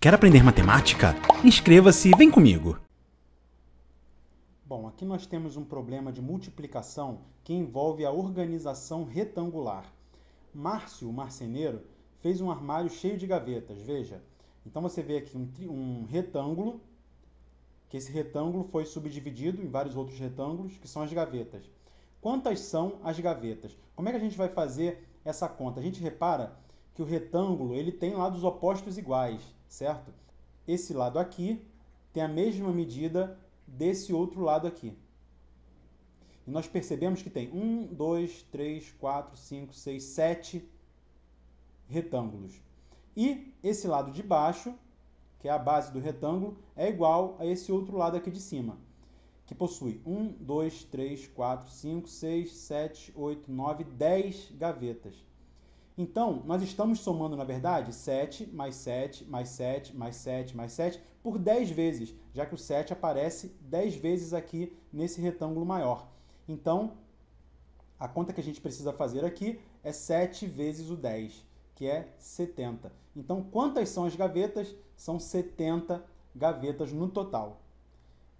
Quer aprender matemática? Inscreva-se e vem comigo! Bom, aqui nós temos um problema de multiplicação que envolve a organização retangular. Márcio, o marceneiro, fez um armário cheio de gavetas, veja. Então você vê aqui um, um retângulo, que esse retângulo foi subdividido em vários outros retângulos, que são as gavetas. Quantas são as gavetas? Como é que a gente vai fazer essa conta? A gente repara que o retângulo ele tem lados opostos iguais, certo? Esse lado aqui tem a mesma medida desse outro lado aqui. E nós percebemos que tem 1, 2, 3, 4, 5, 6, 7 retângulos. E esse lado de baixo, que é a base do retângulo, é igual a esse outro lado aqui de cima, que possui 1, 2, 3, 4, 5, 6, 7, 8, 9, 10 gavetas. Então, nós estamos somando, na verdade, 7 mais 7 mais 7 mais 7 mais 7 por 10 vezes, já que o 7 aparece 10 vezes aqui nesse retângulo maior. Então, a conta que a gente precisa fazer aqui é 7 vezes o 10, que é 70. Então, quantas são as gavetas? São 70 gavetas no total.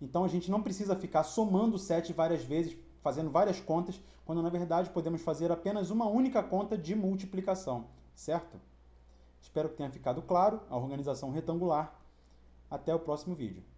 Então, a gente não precisa ficar somando 7 várias vezes fazendo várias contas, quando na verdade podemos fazer apenas uma única conta de multiplicação, certo? Espero que tenha ficado claro a organização retangular. Até o próximo vídeo.